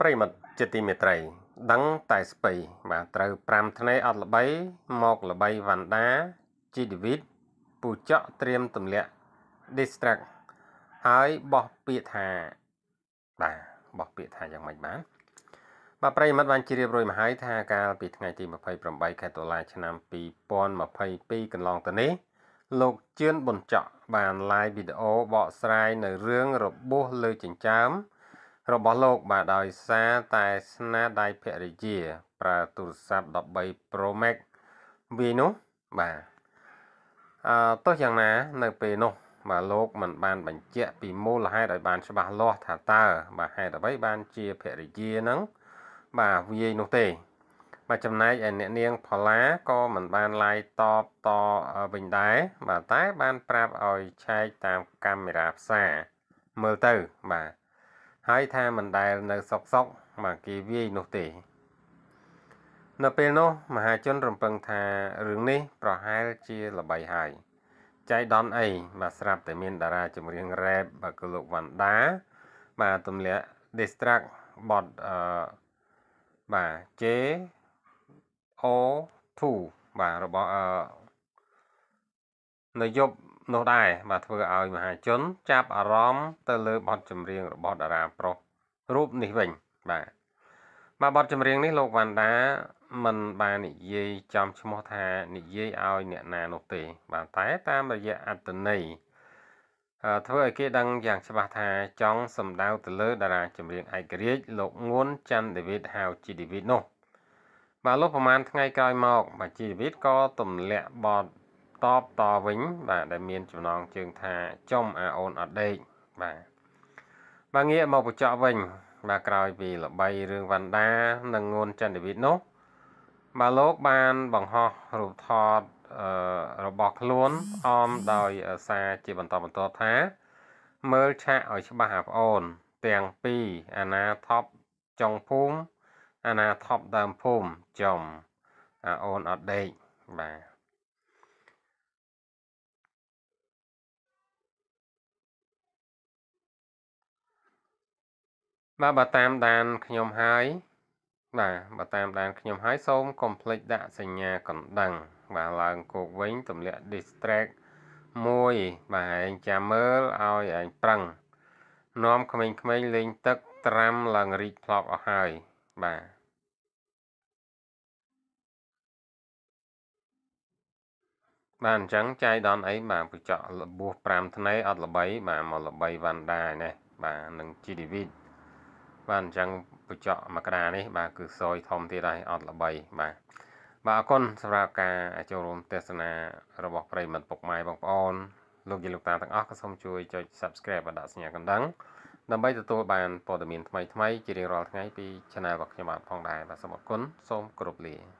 ប្រិមិត្តជាទីមេត្រីដឹងតែស្បៃបាទត្រូវ5ថ្នេអត់ល្បីមកល្បីវ៉ាន់ដាជីឌីវីតពូចកត្រៀមទម្លាក់ distract ហើយបោះពាក្យថាបាទបោះពាក្យថាយ៉ាងម៉េចបានបាទប្រិមិត្តបានជ្រាបរួចមកហើយថាកាលពីថ្ងៃទី28ខែតុលាឆ្នាំ2022កន្លងទៅនេះ លោកជឿនប៊ុនច័កបានឡាយវីដេអូបកស្រាយនៅរឿងរបួសលើចិញ្ចើមរបស់លោកបាទដោយសារតែស្នាដៃភរិយាប្រើទូរស័ព្ទ13 Pro Max វានោះបាទអឺទោះយ៉ាងណានៅពេលនោះបាទលោកមិនបានបញ្ជាក់ពីមូលហេតុឲ្យបានច្បាស់លាស់ថាតើបាទហេតុអ្វីបានជាភរិយានឹងបាទវាយនោះទេបាទចំណែកឯអ្នកនាងផល្លាក៏មិនបានឡាយតបតវិញដែរបាទតែបានប្រាប់ឲ្យឆែកតាមកាមេរ៉ាផ្សារមើលទៅបាទហើយថាមិនដែលនៅ សុកសុកមកគេវាយនោះទេ នៅពេលនោះ មហាជន រំពឹងថារឿងនេះ ប្រហែលជាល្បីហើយចៃដន អីមកស្រាប់តែមាន តារា ចម្រៀងរ៉េបបាទគឺលោកវណ្ដាបាទទម្លាក់ distract bot អឺបាទ J O 2បាទរបស់អឺនៅយប់នោះដែរបាទធ្វើឲ្យមហាជន ចាប់អារម្មណ៍ទៅលើបទចម្រៀងរបស់តារាប្រុសរូបនេះវិញបាទបាទបទចម្រៀងនេះលោកវ៉ាន់ដាមិនបាននិយាយចំឈ្មោះថានិយាយឲ្យអ្នកណានោះទេ បាទតែតាមរយៈអត្តន័យធ្វើឲ្យគេដឹងយ៉ាងច្បាស់ថាចង់សម្ដៅទៅលើតារាចម្រៀងឯករាជ្យលោកងួនច័ន្ទដេវីតហៅជីដេវីតនោះបាទលោកប្រហែលថ្ងៃក្រោយមកបាទជីដេវីតក៏ទម្លាក់បទតបតវិញបាទដែលមានចំណងជើងថាចំអាអូនអត់ដេកបាទបាទងាកមកបញ្ចក់វិញបាទក្រោយពីល្បីរឿងវណ្ដានិងងួនចន្ទវិទ្យនោះបាទលោកបានបង្ហោះរូបថតរបស់ខ្លួនអមដោយសារជាបន្តបន្ទាប់ថាមើលឆាកឲ្យច្បាស់អាប្អូនទាំងពីរអាណាថប់ចុងភូមិអាណាថប់ដើមភូមិចំអាអូនអត់ដេកបាទបាទបើតាមដានខ្ញុំហើយបាទបើតាមដានខ្ញុំហើយ សូមកុំភ្លេចដាក់សញ្ញាកណ្ដឹង បាទឡើងគោកវិញទម្លាក់ distract 1បាទឯងចាំមើលឲ្យឯងប្រឹង នាំក្មេងៗលេង ទឹក ត្រាំឡើងរីកផ្លប់អស់ហើយបាទបាទអញ្ចឹងចៃដនអីបាទបច្ចកលបួស5ថ្នេអត់ល្បីបាទមកល្បីវ៉ាន់ដាឯនេះបាទនឹងជីឌីវីតបាទអញ្ចឹងបច្ចកមកក្តារនេះបាទគឺសយធំទៀតហើយអត់ល្បីបាទបាទអរគុណសម្រាប់ការចូលរួមទេសនារបស់ប្រិមត្តពុកម៉ែបងប្អូនលោកយាយលោកតាទាំងអស់ក៏សូមជួយចុច Subscribe បណ្ដាក់សញ្ញាកណ្ដឹងដើម្បីទទួលបានព័ត៌មានថ្មីៗជារៀងរាល់ថ្ងៃពី Channel របស់ខ្ញុំបាទផងដែរបាទសូមអរគុណសូមគោរពលា